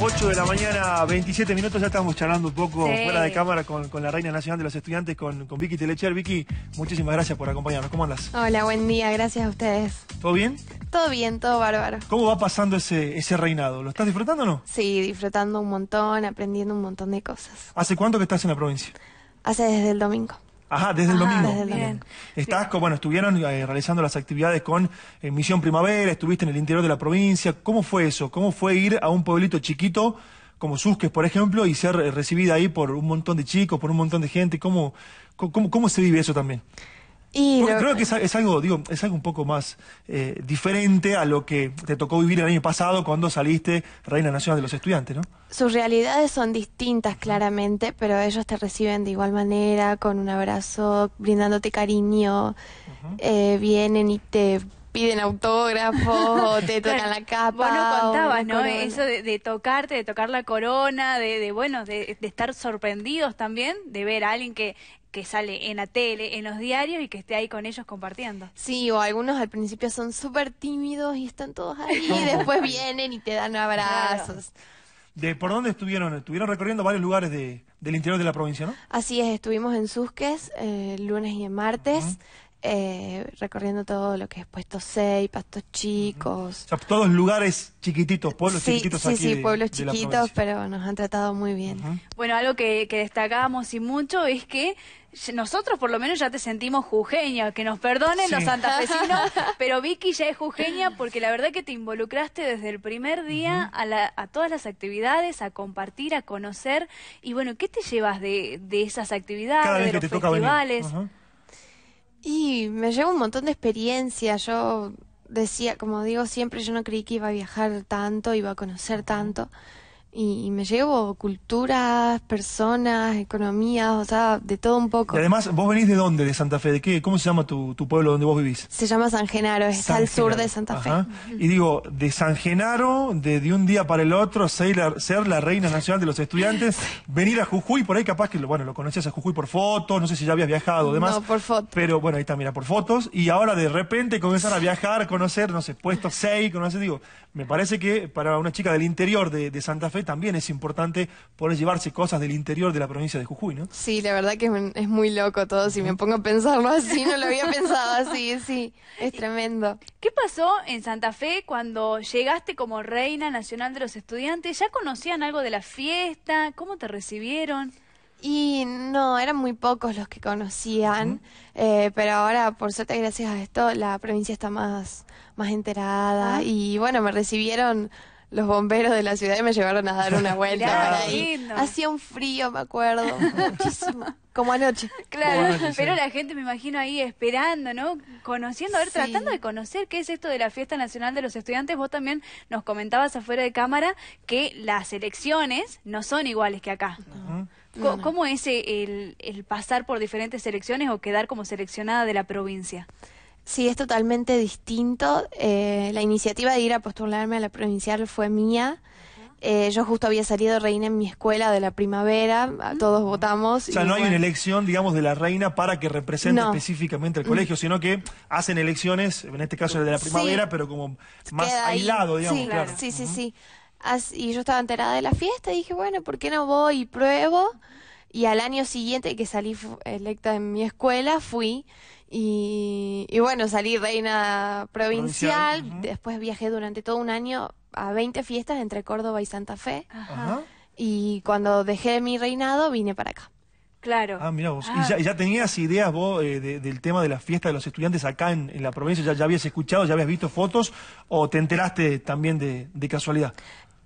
8 de la mañana, 27 minutos, ya estamos charlando un poco fuera de cámara con, la Reina Nacional de los Estudiantes, con, con Vicky Telecher. Vicky, muchísimas gracias por acompañarnos. ¿Cómo andas? Hola, buen día, gracias a ustedes. ¿Todo bien? Todo bien, todo bárbaro. ¿Cómo va pasando ese, ese reinado? ¿Lo estás disfrutando o no? Sí, disfrutando un montón, aprendiendo un montón de cosas. ¿Hace cuánto que estás en la provincia? Hace desde el domingo. Ajá, desde el ah, domingo. Estás, como bueno, estuvieron eh, realizando las actividades con eh, Misión Primavera, estuviste en el interior de la provincia. ¿Cómo fue eso? ¿Cómo fue ir a un pueblito chiquito como Susques, por ejemplo, y ser recibida ahí por un montón de chicos, por un montón de gente? cómo, cómo se vive eso también? creo que es, algo, digo, es algo un poco más eh, diferente a lo que te tocó vivir el año pasado cuando saliste Reina Nacional de los Estudiantes, ¿no? Sus realidades son distintas claramente, pero ellos te reciben de igual manera, con un abrazo, brindándote cariño, eh, vienen y te piden autógrafos, te tocan la capa. Vos no contabas, ¿no? Eso de, tocarte, de tocar la corona, de, bueno, de, estar sorprendidos también, de ver a alguien que que sale en la tele, en los diarios y que esté ahí con ellos compartiendo. Sí, o algunos al principio son súper tímidos y están todos ahí, y después vienen y te dan abrazos. de por dónde estuvieron, estuvieron recorriendo varios lugares del interior de la provincia, ¿no? Así es, estuvimos en Susques el eh, lunes y el martes, eh, recorriendo todo lo que es Puesto 6, Pastos Chicos. todos lugares chiquititos, pueblos sí, Sí, sí, pueblos chiquitos, pero nos han tratado muy bien. Bueno, algo que, que destacábamos y mucho es que nosotros por lo menos ya te sentimos jujeña, que nos perdonen los santafesinos, pero Vicky ya es jujeña porque la verdad que te involucraste desde el primer día a, todas las actividades, a compartir, a conocer. Y bueno, ¿qué te llevas de, esas actividades, de los festivales? Y me llevo un montón de experiencia. Yo decía, como digo siempre, yo no creí que iba a viajar tanto, iba a conocer tanto y, me llevo culturas, personas, economías, o sea, de todo un poco. Y además, ¿vos venís de dónde? ¿De Santa Fe? ¿De qué? ¿Cómo se llama tu, pueblo donde vos vivís? Se llama San Genaro, es al sur de Santa Fe. Y digo, de San Genaro, de, un día para el otro, ser la, reina nacional de los estudiantes, venir a Jujuy, por ahí capaz que, bueno, lo conocías a Jujuy por fotos, no sé si ya habías viajado o demás. No, por fotos. Pero bueno, ahí está, mira, por fotos. Y ahora de repente comenzar a viajar, conocer, no sé, puestos, seis, conocer, digo, me parece que para una chica del interior de Santa Fe también es importante poder llevarse cosas del interior de la provincia de Jujuy, ¿no? Sí, la verdad que es, muy loco todo, si me pongo a pensarlo así, no lo había pensado así, sí, es tremendo. ¿Qué pasó en Santa Fe cuando llegaste como reina nacional de los estudiantes? ¿Ya conocían algo de la fiesta? ¿Cómo te recibieron? Y no, eran muy pocos los que conocían, eh, pero ahora, por suerte, gracias a esto, la provincia está más, más enterada. Ah. Y bueno, me recibieron los bomberos de la ciudad me llevaron a dar una vuelta ahí. Hacía un frío, me acuerdo, muchísimo. Como anoche. Claro, pero la gente me imagino ahí esperando, ¿no? Conociendo, a ver, tratando de conocer qué es esto de la Fiesta Nacional de los Estudiantes. Vos también nos comentabas afuera de cámara que las elecciones no son iguales que acá. ¿Cómo, es el, pasar por diferentes elecciones o quedar como seleccionada de la provincia? Sí, es totalmente distinto. Eh, la iniciativa de ir a postularme a la provincial fue mía. Eh, yo justo había salido reina en mi escuela de la primavera, todos votamos. O sea, no hay una elección, digamos, de la reina para que represente específicamente el colegio, mm. sino que hacen elecciones, en este caso de la primavera, pero como más aislado, digamos. Sí, sí, sí. y yo estaba enterada de la fiesta y dije, bueno, ¿por qué no voy y pruebo? Y al año siguiente que salí electa en mi escuela, fui y, bueno, salí reina provincial, después viajé durante todo un año a 20 fiestas entre Córdoba y Santa Fe. Y cuando dejé mi reinado vine para acá. Claro. Ah, mira vos. ¿Y ah. ya, tenías ideas vos eh, del tema de la fiesta de los estudiantes acá en, la provincia? ¿Ya, habías escuchado, ya habías visto fotos o te enteraste también de, casualidad?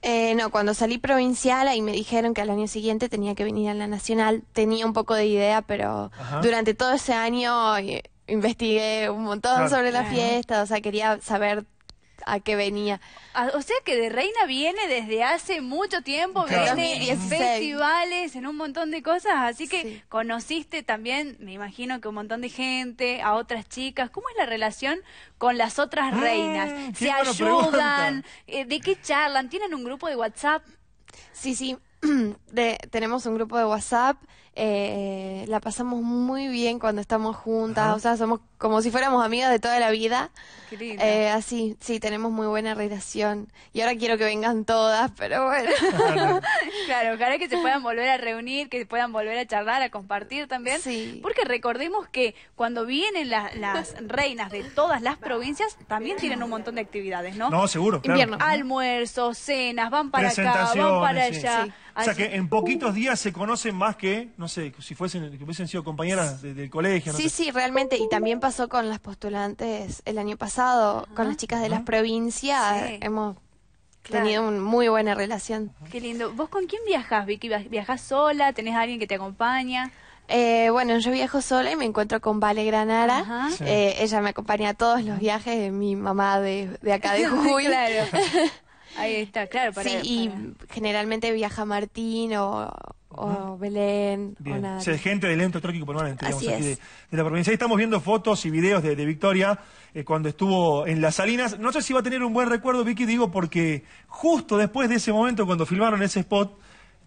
Eh, no, cuando salí provincial ahí me dijeron que al año siguiente tenía que venir a la nacional. Tenía un poco de idea, pero durante todo ese año... Eh, investigué un montón sobre la fiesta, o sea, quería saber a qué venía. Ah, o sea que de Reina viene desde hace mucho tiempo, viene en festivales, en un montón de cosas, así que conociste también, me imagino que un montón de gente, a otras chicas. ¿Cómo es la relación con las otras ah, reinas? ¿Se ayudan? Eh, ¿De qué charlan? ¿Tienen un grupo de WhatsApp? Sí, sí, tenemos un grupo de WhatsApp eh, la pasamos muy bien cuando estamos juntas, o sea, somos como si fuéramos amigas de toda la vida. Eh, así, sí, tenemos muy buena relación. Y ahora quiero que vengan todas, pero bueno. Claro. que se puedan volver a reunir, que se puedan volver a charlar, a compartir también. Sí. Porque recordemos que cuando vienen las, reinas de todas las provincias, también tienen un montón de actividades, ¿no? No, seguro. Claro. Almuerzos, cenas, van para acá, van para allá. O sea que en poquitos uh. días se conocen más que no sé, si fuesen, que hubiesen sido compañeras del colegio. sí, sí, realmente. Y también pasó con las postulantes el año pasado, con las chicas de las provincias. Hemos tenido una muy buena relación. Qué lindo. ¿Vos con quién viajás, Vicky? ¿Viajás sola? ¿Tenés a alguien que te acompaña? Eh, bueno, yo viajo sola y me encuentro con Vale Granara. Eh, ella me acompaña a todos los viajes, mi mamá de, acá de Jujuy. claro. Ahí está, claro. sí, y generalmente viaja Martín o, Belén. O nada. gente aquí de, la provincia. estamos viendo fotos y videos de, Victoria eh, cuando estuvo en Las Salinas. No sé si va a tener un buen recuerdo, Vicky, digo, porque justo después de ese momento, cuando filmaron ese spot,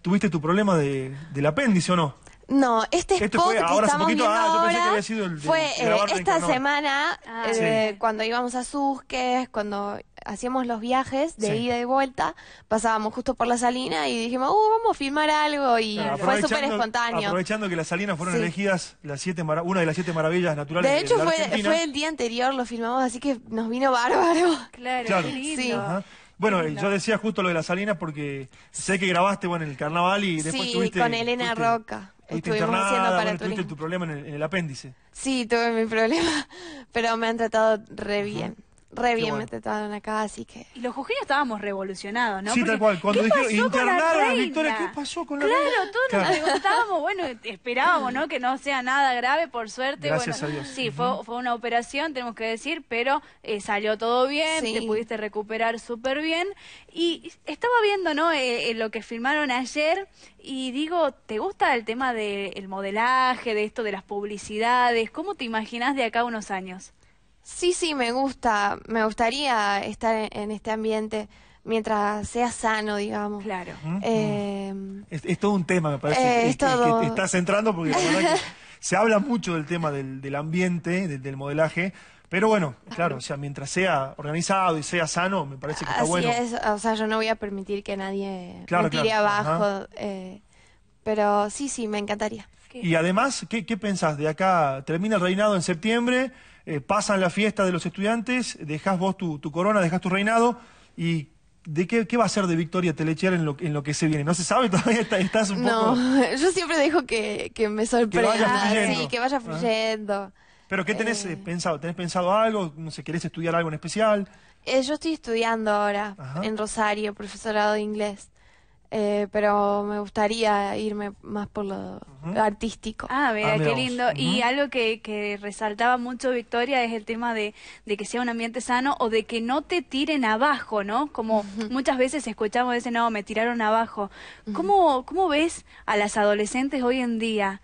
tuviste tu problema de, del apéndice, ¿o no? No, este, este spot fue, estamos ah, que había sido el, fue eh, esta semana ah. eh, cuando íbamos a Susques, cuando hacíamos los viajes de ida y vuelta, pasábamos justo por la salina y dijimos, uh, vamos a filmar algo y fue súper espontáneo. Aprovechando que las salinas fueron elegidas las siete una de las siete maravillas naturales. De hecho de hecho, fue, el día anterior, lo filmamos, así que nos vino bárbaro. Claro, Bueno, yo decía justo lo de las salina porque sé que grabaste bueno, en el carnaval y después sí, con Elena Roca. Estuvimos internada, haciendo para tuviste tu problema en el, apéndice. Sí, tuve mi problema, pero me han tratado re bien re bien bueno. me acá, así que. Y los jujeños estábamos revolucionados, ¿no? Sí, tal cual. Cuando dijeron internaron a Victoria, ¿qué pasó con la claro, claro, nos preguntábamos, bueno, esperábamos, ¿no? Que no sea nada grave, por suerte. bueno, Sí, fue, fue una operación, tenemos que decir, pero eh, salió todo bien, te pudiste recuperar súper bien. Y estaba viendo, ¿no? Eh, eh, lo que filmaron ayer y digo, ¿te gusta el tema del modelaje, de esto de las publicidades? ¿Cómo te imaginas de acá unos años? Sí, sí, me gusta, me gustaría estar en, este ambiente mientras sea sano, digamos. Claro. Eh, es, todo un tema, me parece. Eh, que estás entrando porque se habla mucho del tema del, ambiente, del, modelaje. Pero bueno, claro, o sea, mientras sea organizado y sea sano, me parece que está Así bueno. Es, o sea, yo no voy a permitir que nadie me tire abajo. Eh, pero sí, sí, me encantaría. Y además, ¿qué, pensás? De acá termina el reinado en septiembre, eh, pasan la fiesta de los estudiantes, dejas vos tu, corona, dejas tu reinado y ¿De qué, va a ser de Victoria Telechera en lo, en lo que se viene? ¿No se sabe todavía? ¿Estás un poco...? No, yo siempre dejo que, me sorprenda. Que vaya ah. fluyendo. ¿Pero qué tenés eh, eh, pensado? ¿Tenés pensado algo? No sé, ¿querés estudiar algo en especial? yo estoy estudiando ahora en Rosario, profesorado de inglés. Eh, pero me gustaría irme más por lo artístico. Ah, mira, ah, qué lindo. Y algo que, que, resaltaba mucho Victoria es el tema de, de, que sea un ambiente sano o de que no te tiren abajo, ¿no? Como muchas veces escuchamos ese, no, me tiraron abajo. ¿Cómo, ¿Cómo ves a las adolescentes hoy en día?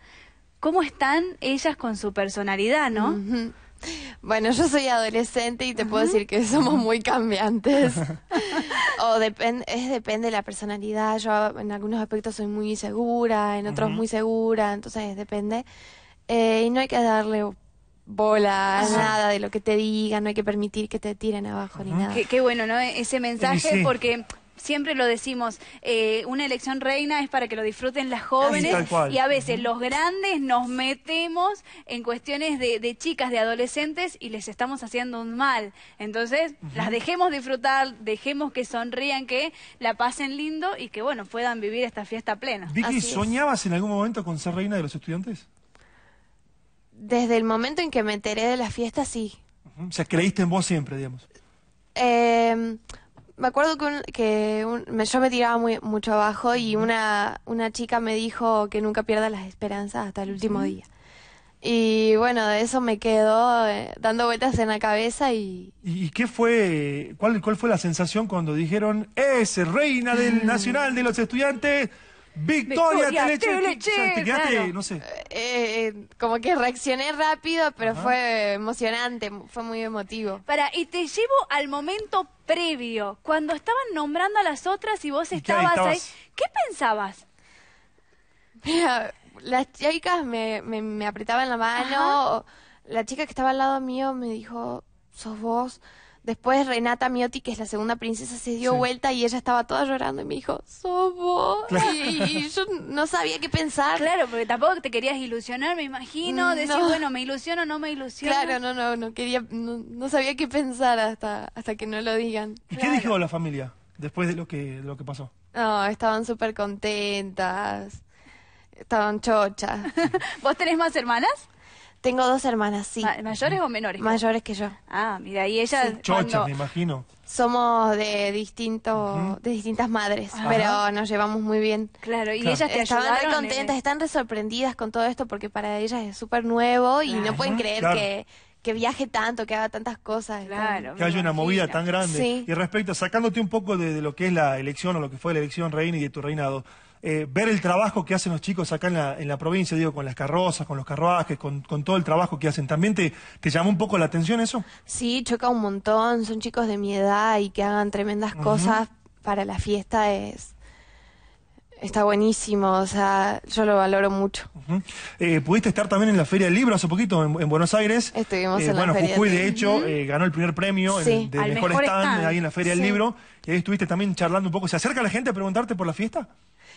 ¿Cómo están ellas con su personalidad, no? Bueno, yo soy adolescente y te puedo decir que somos muy cambiantes. o depende, es depende de la personalidad. Yo en algunos aspectos soy muy segura, en otros muy segura, entonces depende. Eh, y no hay que darle bola, nada de lo que te digan, no hay que permitir que te tiren abajo ni nada. Qué, bueno, ¿no? E-, ese mensaje, porque siempre lo decimos, eh, una elección reina es para que lo disfruten las jóvenes y, a veces los grandes nos metemos en cuestiones de, chicas, de adolescentes y les estamos haciendo un mal. Entonces, las dejemos disfrutar, dejemos que sonrían, que la pasen lindo y que, bueno, puedan vivir esta fiesta plena. Vicky, ¿soñabas en algún momento con ser reina de los estudiantes? Desde el momento en que me enteré de la fiesta, sí. O sea, creíste en vos siempre, digamos. Eh me acuerdo que, yo me tiraba muy, mucho abajo y una, una chica me dijo que nunca pierda las esperanzas hasta el último día. Y bueno, de eso me quedo eh, dando vueltas en la cabeza y... ¿Y qué fue, cuál, cuál fue la sensación cuando dijeron, es reina del mm. Nacional de los Estudiantes? Victoria, te no sé. Eh, eh, como que reaccioné rápido, pero fue emocionante, fue muy emotivo. Para, y te llevo al momento previo, cuando estaban nombrando a las otras y vos estabas, ahí, ¿qué pensabas? Mira, las chicas me, me, me apretaban la mano, la chica que estaba al lado mío me dijo, sos vos. Después Renata Miotti, que es la segunda princesa, se dio vuelta y ella estaba toda llorando y me dijo, sos vos. Y, yo no sabía qué pensar. Claro, porque tampoco te querías ilusionar, me imagino. Mm, bueno, me ilusiono, o no me ilusiono. Claro, no, no, no quería, no, sabía qué pensar hasta, hasta que no lo digan. ¿Y qué dijo la familia después de lo que, lo que pasó? No, estaban súper contentas. Estaban chochas. ¿Vos tenés más hermanas? Tengo dos hermanas, sí. ¿Mayores o menores? Mayores que yo. Ah, mira, y ellas... Chochas, me imagino. Somos de de distintas madres, pero nos llevamos muy bien. Claro, y ellas te Estaban ayudaron, contentas, están re sorprendidas con todo esto porque para ellas es súper nuevo y no pueden creer que que viaje tanto, que haga tantas cosas. Claro, que haya una movida tan grande. Y respecto, sacándote un poco de, de, lo que es la elección o lo que fue la elección reina y de tu reinado, eh, ver el trabajo que hacen los chicos acá en la, provincia, digo, con las carrozas, con los carruajes, con, todo el trabajo que hacen. ¿También te, te, llamó un poco la atención eso? Sí, choca un montón, son chicos de mi edad y que hagan tremendas cosas para la fiesta es... Está buenísimo, o sea, yo lo valoro mucho. Eh, pudiste estar también en la Feria del Libro hace poquito en, Buenos Aires. Estuvimos eh, en la Feria Jujuy, de, hecho, ganó el primer premio de mejor, stand, ahí en la Feria del Libro. Y ahí estuviste también charlando un poco. ¿Se acerca la gente a preguntarte por la fiesta?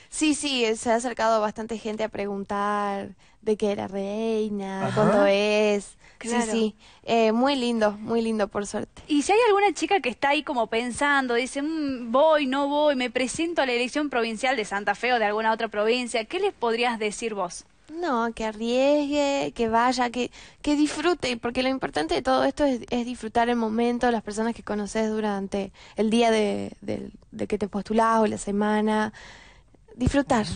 Sí, sí, eh, se ha acercado bastante gente a preguntar de qué era reina, cuánto es. Sí, sí, eh, muy lindo, muy lindo por suerte. Y si hay alguna chica que está ahí como pensando, dice, mm, voy, no voy, me presento a la elección provincial de Santa Fe o de alguna otra provincia, ¿qué les podrías decir vos? No, que arriesgue, que vaya, que, que disfrute, porque lo importante de todo esto es, disfrutar el momento, las personas que conoces durante el día de, de que te postulás o la semana disfrutar.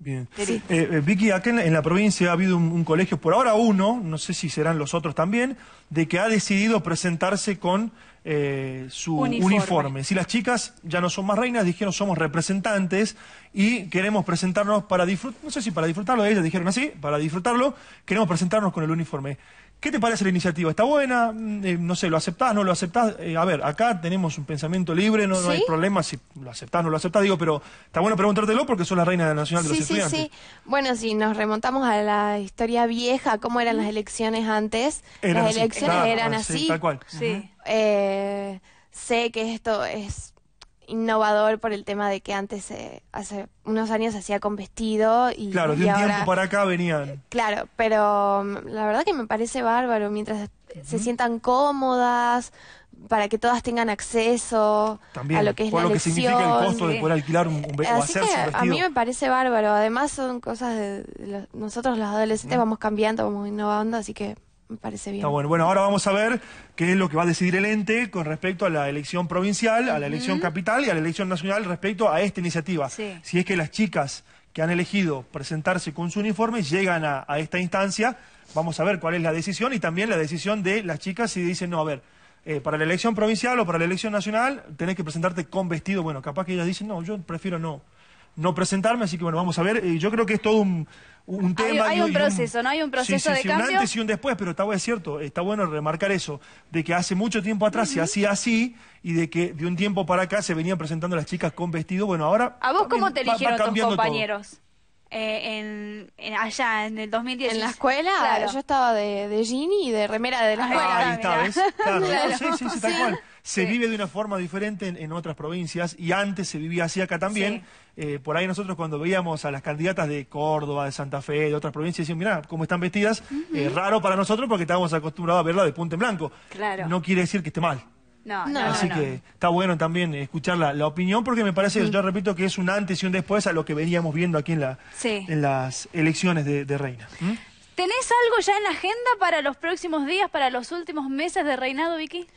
Bien. Eh, eh, Vicky, acá en la, provincia ha habido un, colegio, por ahora uno, no sé si serán los otros también, de que ha decidido presentarse con eh, su uniforme. Si las chicas ya no son más reinas, dijeron somos representantes y queremos presentarnos para disfrutar, no sé si para disfrutarlo, ellas dijeron así, para disfrutarlo, queremos presentarnos con el uniforme. ¿Qué te parece la iniciativa? ¿Está buena? Mm, eh, no sé, ¿lo aceptás? ¿No lo aceptás? Eh, a ver, acá tenemos un pensamiento libre, no, hay problema si lo aceptás o no lo aceptás. Digo, pero está bueno preguntártelo porque sos la reina nacional de los sí, Sí, sí, Bueno, si nos remontamos a la historia vieja, cómo eran las elecciones antes, las elecciones eran, así. Tal cual. Sí. Eh, sé que esto es innovador por el tema de que antes, eh, hace unos años, hacía con vestido. Y, claro, de un tiempo para acá venían. Claro, pero mm, la verdad que me parece bárbaro mientras se sientan cómodas, para que todas tengan acceso a lo que es la lo que significa el costo de eh, poder alquilar vestido. A mí me parece bárbaro. Además son cosas de, nosotros los adolescentes vamos cambiando, vamos innovando, así que me parece bien. Está bueno. Bueno, ahora vamos a ver qué es lo que va a decidir el ente con respecto a la elección provincial, a la elección capital y a la elección nacional respecto a esta iniciativa. Si es que las chicas que han elegido presentarse con su uniforme llegan a, esta instancia, vamos a ver cuál es la decisión y también la decisión de las chicas si dicen, no, a ver, eh, para la elección provincial o para la elección nacional tenés que presentarte con vestido. Bueno, capaz que ellas dicen, no, yo prefiero no no presentarme, así que bueno, vamos a ver. Eh, yo creo que es todo un, tema. Hay, un proceso, ¿no? Hay un proceso sí, sí, sí, Un antes y un después, pero está, es cierto, está bueno remarcar eso, de que hace mucho tiempo atrás se hacía así y de que de un tiempo para acá se venían presentando las chicas con vestido. Bueno, ahora. ¿A vos cómo te eligieron tus compañeros? Eh, en, allá en el 2010 en la escuela yo estaba de, de jean y de remera de la escuela ahí está, Claro, sí, sí, sí, tal cual se vive de una forma diferente en, otras provincias y antes se vivía así acá también. Eh, por ahí nosotros cuando veíamos a las candidatas de Córdoba, de Santa Fe, de otras provincias, decían, mira cómo están vestidas, eh, raro para nosotros porque estábamos acostumbrados a verla de punta en blanco. Claro. No quiere decir que esté mal. No, Así que está bueno también escuchar la, opinión porque me parece, yo repito, que es un antes y un después a lo que veníamos viendo aquí en, la, en las elecciones de, Reina. ¿Mm? ¿Tenés algo ya en la agenda para los próximos días, para los últimos meses de reinado, Vicky?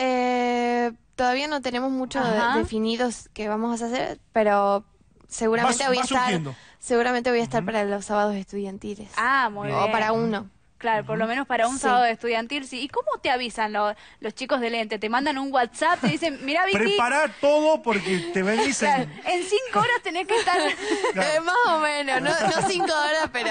Eh, todavía no tenemos mucho definidos que vamos a hacer, pero seguramente voy a estar seguramente voy a estar para los sábados estudiantiles. Ah, muy bien. O para uno. Claro, por lo menos para un sábado estudiantil, sí. ¿Y cómo te avisan los chicos del ente? ¿Te mandan un WhatsApp? ¿Te dicen, mira Vicky? Prepara todo porque te ven en cinco horas tenés que estar... Eh, más o menos, no, cinco horas, pero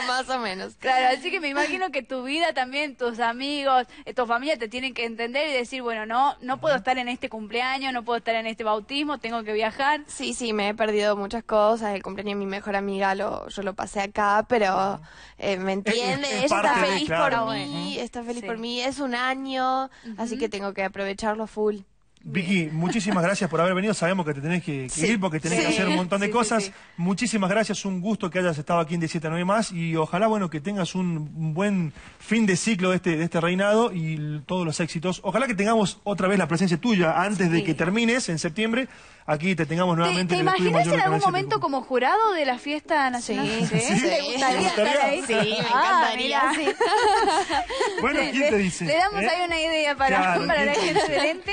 más o menos. Claro, así que me imagino que tu vida también, tus amigos, eh, tu familia te tienen que entender y decir, bueno, no, no puedo estar en este cumpleaños, no puedo estar en este bautismo, tengo que viajar. Sí, sí, me he perdido muchas cosas. El cumpleaños de mi mejor amiga lo, yo lo pasé acá, pero eh, me entiende está feliz por mí, está feliz por mí, es un año, así que tengo que aprovecharlo full. Vicky, muchísimas gracias por haber venido. Sabemos que te tenés que, ir porque tenés que hacer un montón de cosas. Muchísimas gracias, un gusto que hayas estado aquí en 17 más y ojalá bueno que tengas un buen fin de ciclo de este, de este reinado y todos los éxitos. Ojalá que tengamos otra vez la presencia tuya antes de que termines en septiembre. Aquí te tengamos nuevamente. ¿Te, ¿te imaginas en algún momento como jurado de la fiesta nacional? Sí, sí, gustaría Sí, me ah, encantaría. bueno, ¿quién te dice? Le, damos ¿Eh? ahí una idea para, para la gente excelente.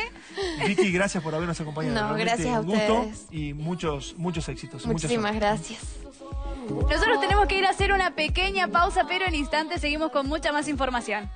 Vicky, gracias por habernos acompañado. No, gracias a gusto ustedes. y muchos, muchos éxitos. Muchísimas gracias. Nosotros tenemos que ir a hacer una pequeña pausa, pero en instante seguimos con mucha más información.